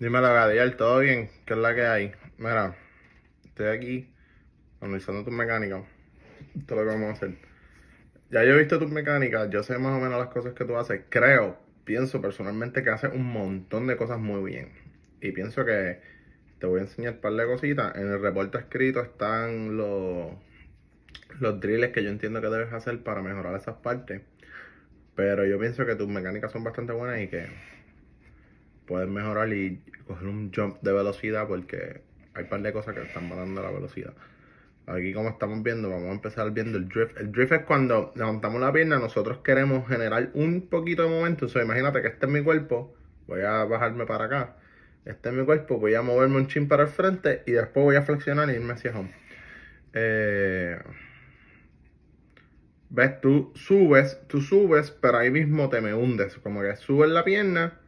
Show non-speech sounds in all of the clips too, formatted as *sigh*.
Dímelo, Gadiel, ¿todo bien? ¿Qué es la que hay? Mira, estoy aquí analizando tus mecánicas. Esto es lo que vamos a hacer. Ya yo he visto tus mecánicas, yo sé más o menos las cosas que tú haces. Creo, pienso personalmente que haces un montón de cosas muy bien. Y pienso que te voy a enseñar un par de cositas. En el reporte escrito están los, los drills que yo entiendo que debes hacer para mejorar esas partes. Pero yo pienso que tus mecánicas son bastante buenas y que Puedes mejorar y coger un jump de velocidad porque hay un par de cosas que están matando la velocidad. Aquí como estamos viendo, vamos a empezar viendo el drift. El drift es cuando levantamos la pierna, nosotros queremos generar un poquito de momento. O imagínate que este es mi cuerpo, voy a bajarme para acá. Este es mi cuerpo, voy a moverme un chin para el frente y después voy a flexionar y irme hacia home. Eh, ves, tú subes, tú subes, pero ahí mismo te me hundes. Como que subes la pierna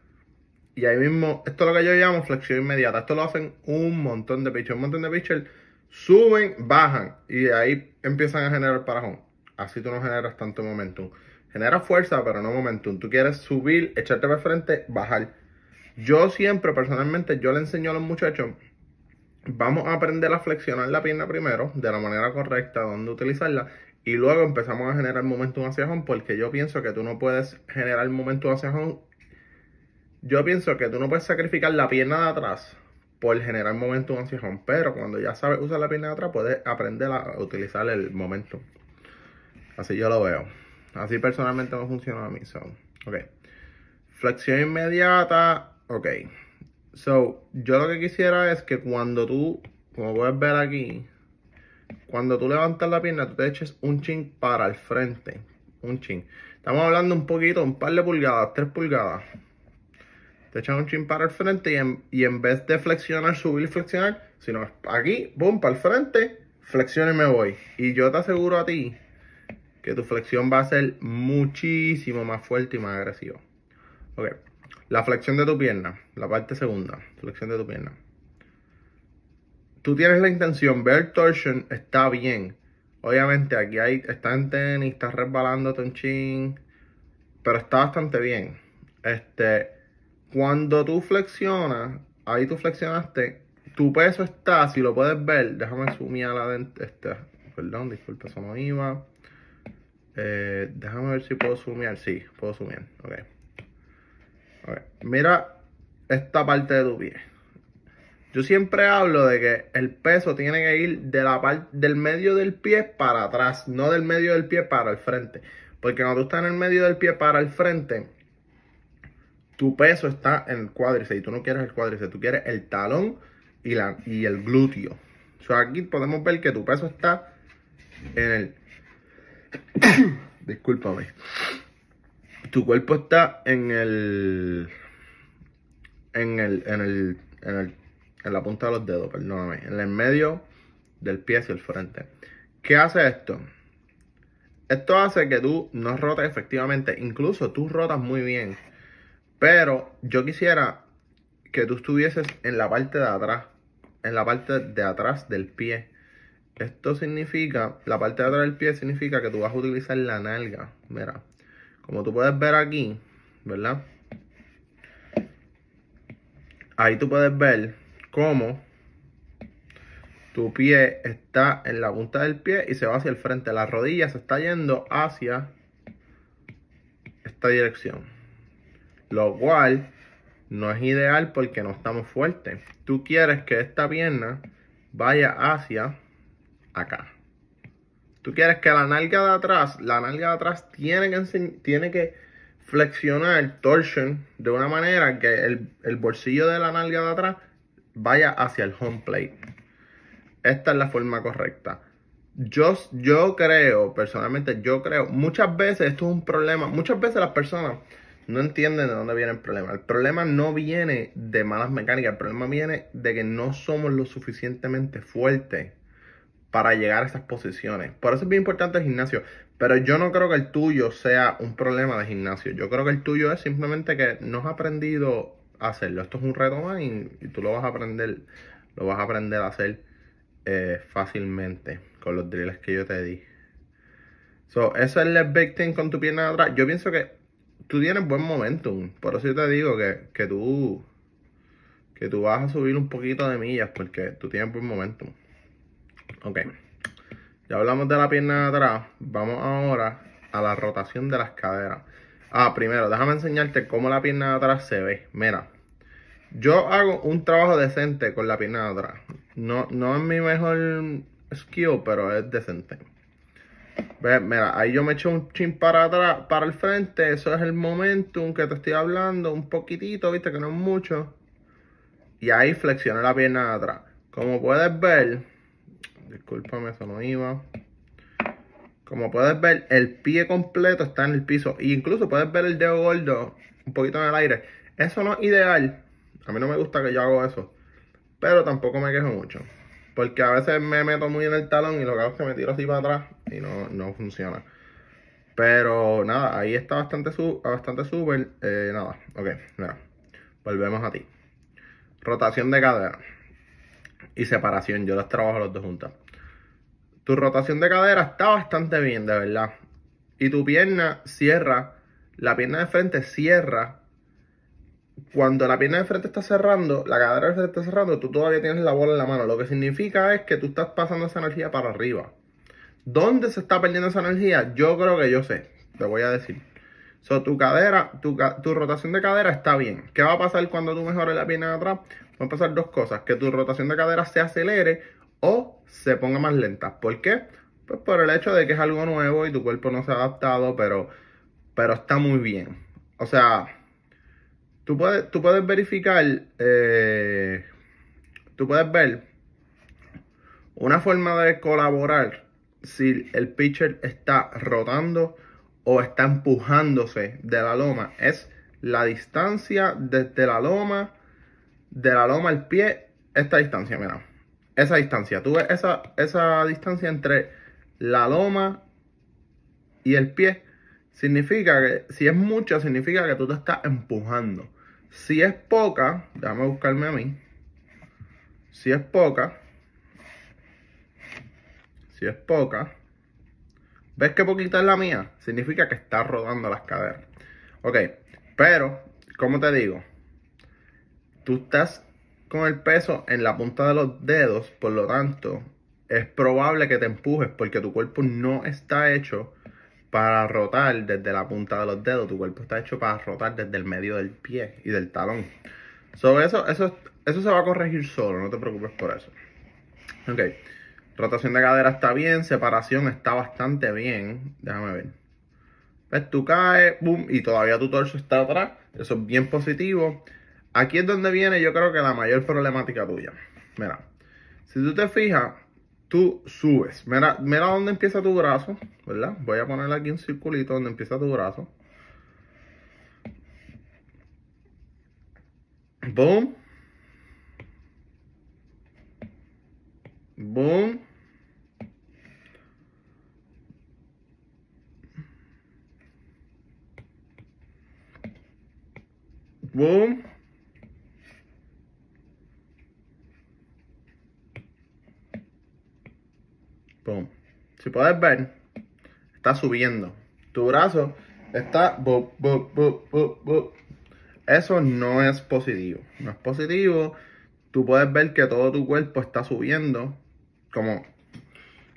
y ahí mismo, esto es lo que yo llamo flexión inmediata. Esto lo hacen un montón de pitchers, un montón de pitchers suben, bajan y ahí empiezan a generar parajón. Así tú no generas tanto momentum. Genera fuerza, pero no momentum. Tú quieres subir, echarte para frente, bajar. Yo siempre, personalmente, yo le enseño a los muchachos, vamos a aprender a flexionar la pierna primero, de la manera correcta, donde utilizarla, y luego empezamos a generar momentum hacia home, porque yo pienso que tú no puedes generar momentum hacia home yo pienso que tú no puedes sacrificar la pierna de atrás por generar momento un pero cuando ya sabes usar la pierna de atrás, puedes aprender a utilizar el momento. Así yo lo veo. Así personalmente no funciona a mí. ok. Flexión inmediata. Ok. So, yo lo que quisiera es que cuando tú, como puedes ver aquí, cuando tú levantas la pierna, tú te eches un chin para el frente. Un chin. Estamos hablando un poquito, un par de pulgadas, tres pulgadas te echas un chin para el frente y en, vez de flexionar, subir, y flexionar, sino aquí, boom, para el frente, flexión y me voy. Y yo te aseguro a ti que tu flexión va a ser muchísimo más fuerte y más agresiva. Ok, la flexión de tu pierna, la parte segunda, flexión de tu pierna. Tú tienes la intención, ver torsion está bien. Obviamente aquí está en tenis, está resbalando un chin, pero está bastante bien. Este, cuando tú flexionas, ahí tú flexionaste, tu peso está, si lo puedes ver, déjame sumir a la dentista. Este, perdón, disculpa, eso no iba. Eh, déjame ver si puedo sumiar. Sí, puedo sumiar. ok. Mira esta parte de tu pie. Yo siempre hablo de que el peso tiene que ir de la parte del medio del pie para atrás, no del medio del pie para el frente. Porque cuando tú estás en el medio del pie para el frente, tu peso está en el cuádriceps y tú no quieres el cuádriceps, tú quieres el talón y, la, y el glúteo. O sea, aquí podemos ver que tu peso está en el... *coughs* Discúlpame. Tu cuerpo está en el... En el, en el... En el... En la punta de los dedos, perdóname. En el medio del pie hacia el frente. ¿Qué hace esto? Esto hace que tú no rotes efectivamente. Incluso tú rotas muy bien pero yo quisiera que tú estuvieses en la parte de atrás, en la parte de atrás del pie. Esto significa, la parte de atrás del pie significa que tú vas a utilizar la nalga. Mira, como tú puedes ver aquí, ¿verdad? Ahí tú puedes ver cómo tu pie está en la punta del pie y se va hacia el frente. La rodilla se está yendo hacia esta dirección lo cual no es ideal porque no estamos fuertes. Tú quieres que esta pierna vaya hacia acá. Tú quieres que la nalga de atrás, la nalga de atrás tiene que, flexionar, torsion, de una manera que el, bolsillo de la nalga de atrás vaya hacia el home plate. Esta es la forma correcta. Yo, yo creo, personalmente, yo creo, muchas veces esto es un problema. Muchas veces las personas no entienden de dónde viene el problema. El problema no viene de malas mecánicas, el problema viene de que no somos lo suficientemente fuertes para llegar a esas posiciones. Por eso es bien importante el gimnasio. Pero yo no creo que el tuyo sea un problema de gimnasio. Yo creo que el tuyo es simplemente que no has aprendido a hacerlo. Esto es un reto más y, tú lo vas a aprender, lo vas a aprender a hacer eh, fácilmente con los drills que yo te di. So, eso es el big thing con tu pierna atrás. Yo pienso que tú tienes buen momentum. Por eso te digo que, que tú que tú vas a subir un poquito de millas porque tú tienes buen momentum. Ok. Ya hablamos de la pierna de atrás. Vamos ahora a la rotación de las caderas. Ah, primero, déjame enseñarte cómo la pierna de atrás se ve. Mira, yo hago un trabajo decente con la pierna de atrás. No, no es mi mejor skill, pero es decente mira, ahí yo me echo un chin para atrás, para el frente. Eso es el momentum que te estoy hablando. Un poquitito, viste, que no es mucho. Y ahí flexioné la pierna de atrás. Como puedes ver, discúlpame, eso no iba. Como puedes ver, el pie completo está en el piso. E incluso puedes ver el dedo gordo un poquito en el aire. Eso no es ideal. A mí no me gusta que yo haga eso. Pero tampoco me quejo mucho. Porque a veces me meto muy en el talón y lo que hago es que me tiro así para atrás y no, funciona. Pero nada, ahí está bastante, su, bastante súper. Eh, nada, ok, nada. Volvemos a ti. Rotación de cadera y separación. Yo los trabajo los dos juntas. Tu rotación de cadera está bastante bien, de verdad. Y tu pierna cierra, la pierna de frente cierra cuando la pierna de frente está cerrando, la cadera de frente está cerrando, tú todavía tienes la bola en la mano. Lo que significa es que tú estás pasando esa energía para arriba. ¿Dónde se está perdiendo esa energía? Yo creo que yo sé. Te voy a decir. So, tu cadera, tu, rotación de cadera está bien. ¿Qué va a pasar cuando tú mejores la pierna de atrás? Van a pasar dos cosas. Que tu rotación de cadera se acelere o se ponga más lenta. ¿Por qué? Pues por el hecho de que es algo nuevo y tu cuerpo no se ha adaptado, pero está muy bien. O sea, Tú puedes, tú puedes verificar, eh, tú puedes ver una forma de colaborar si el pitcher está rotando o está empujándose de la loma. Es la distancia desde la loma, de la loma al pie, esta distancia, mira. Esa distancia, tú ves esa, esa distancia entre la loma y el pie. Significa que, si es mucho, significa que tú te estás empujando. Si es poca, déjame buscarme a mí. Si es poca, si es poca, ¿ves qué poquita es la mía? Significa que está rodando las caderas. Ok, pero, como te digo, tú estás con el peso en la punta de los dedos, por lo tanto, es probable que te empujes porque tu cuerpo no está hecho para rotar desde la punta de los dedos. Tu cuerpo está hecho para rotar desde el medio del pie y del talón. Sobre eso, eso, eso se va a corregir solo, no te preocupes por eso. Ok, rotación de cadera está bien, separación está bastante bien. Déjame ver. ¿Ves? Tú caes, boom, y todavía tu torso está atrás. Eso es bien positivo. Aquí es donde viene yo creo que la mayor problemática tuya. Mira, si tú te fijas, tú subes. Mira, mira dónde empieza tu brazo, ¿verdad? Voy a poner aquí un circulito donde empieza tu brazo. Boom. Boom. Boom. Si puedes ver, está subiendo. Tu brazo está... Eso no es positivo. No es positivo. Tú puedes ver que todo tu cuerpo está subiendo. Como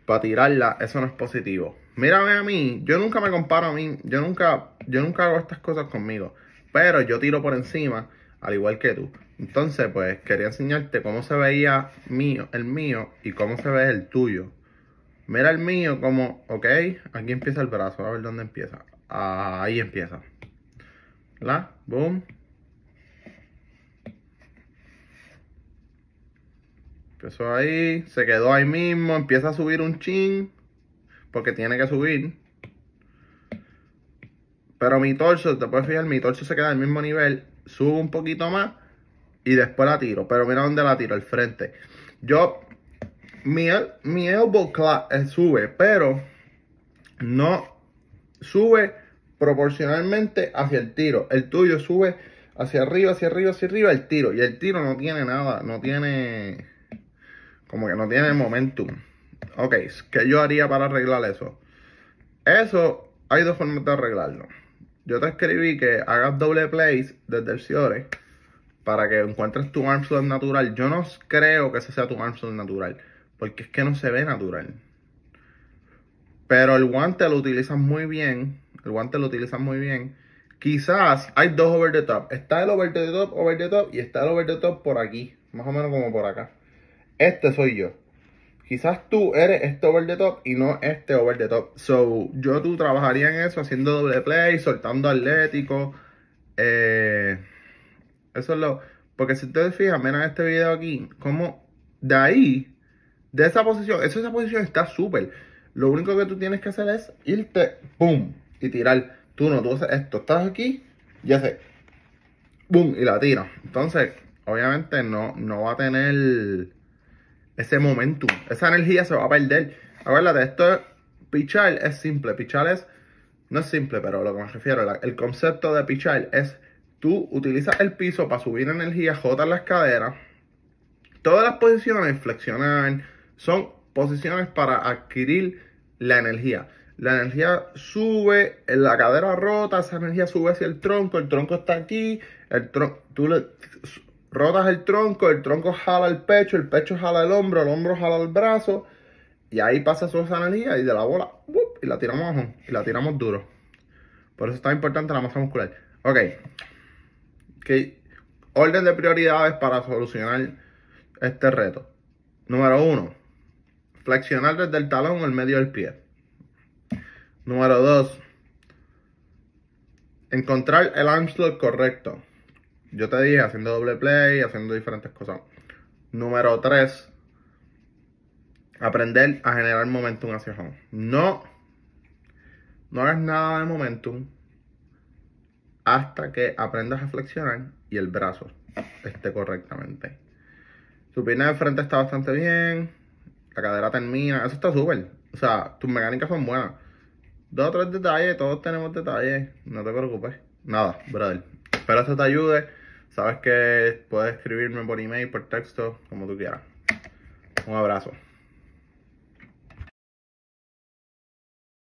para tirarla, eso no es positivo. Mírame a mí, yo nunca me comparo a mí, yo nunca, yo nunca hago estas cosas conmigo, pero yo tiro por encima, al igual que tú. Entonces, pues quería enseñarte cómo se veía mío, el mío y cómo se ve el tuyo. Mira el mío como, ok, aquí empieza el brazo, a ver dónde empieza. Ahí empieza. La, boom. Empezó ahí, se quedó ahí mismo, empieza a subir un chin, porque tiene que subir. Pero mi torso, te puedes fijar, mi torso se queda al mismo nivel, subo un poquito más y después la tiro. Pero mira dónde la tiro, el frente. Yo mi, mi elbow eh, sube, pero no sube proporcionalmente hacia el tiro. El tuyo sube hacia arriba, hacia arriba, hacia arriba el tiro. Y el tiro no tiene nada, no tiene. Como que no tiene momentum. Ok, ¿qué yo haría para arreglar eso? Eso, hay dos formas de arreglarlo. Yo te escribí que hagas doble place desde el Ciore para que encuentres tu arm natural. Yo no creo que ese sea tu arm natural porque es que no se ve natural. Pero el guante lo utilizan muy bien, el guante lo utilizan muy bien. Quizás hay dos over the top. Está el over the top, over the top y está el over the top por aquí, más o menos como por acá. Este soy yo. Quizás tú eres este over the top y no este over the top. So, yo tú trabajaría en eso, haciendo doble play, soltando atlético. Eh, eso es lo... Porque si ustedes fijan, miren este video aquí, como de ahí de esa posición. Eso, esa posición está súper. Lo único que tú tienes que hacer es irte, ¡pum! Y tirar. Tú no, tú haces esto, estás aquí, ya sé. ¡Pum! Y la tiras Entonces, obviamente no, no va a tener ese momentum. Esa energía se va a perder. Acuérdate, esto pichar es simple. Pichar es, no es simple, pero lo que me refiero, el concepto de pichar es tú utilizas el piso para subir energía, jotas las caderas. Todas las posiciones, flexionar, son posiciones para adquirir la energía. La energía sube, en la cadera rota, esa energía sube hacia el tronco, el tronco está aquí, el tú rotas el tronco, el tronco jala el pecho, el pecho jala el hombro, el hombro jala el brazo, y ahí pasa su esa energía y de la bola, y la tiramos abajo, y la tiramos duro. Por eso es tan importante la masa muscular. Ok. Orden de prioridades para solucionar este reto. Número uno, Flexionar desde el talón o el medio del pie. Número 2. Encontrar el arm slot correcto. Yo te dije haciendo doble play, haciendo diferentes cosas. Número 3. Aprender a generar momentum hacia abajo. No. No hagas nada de momentum hasta que aprendas a flexionar y el brazo esté correctamente. Tu pierna de frente está bastante bien la cadera termina, eso está súper. O sea, tus mecánicas son buenas. Dos o tres detalles, todos tenemos detalles, no te preocupes. Nada, brother. Espero que te ayude. Sabes que puedes escribirme por email, por texto, como tú quieras. Un abrazo.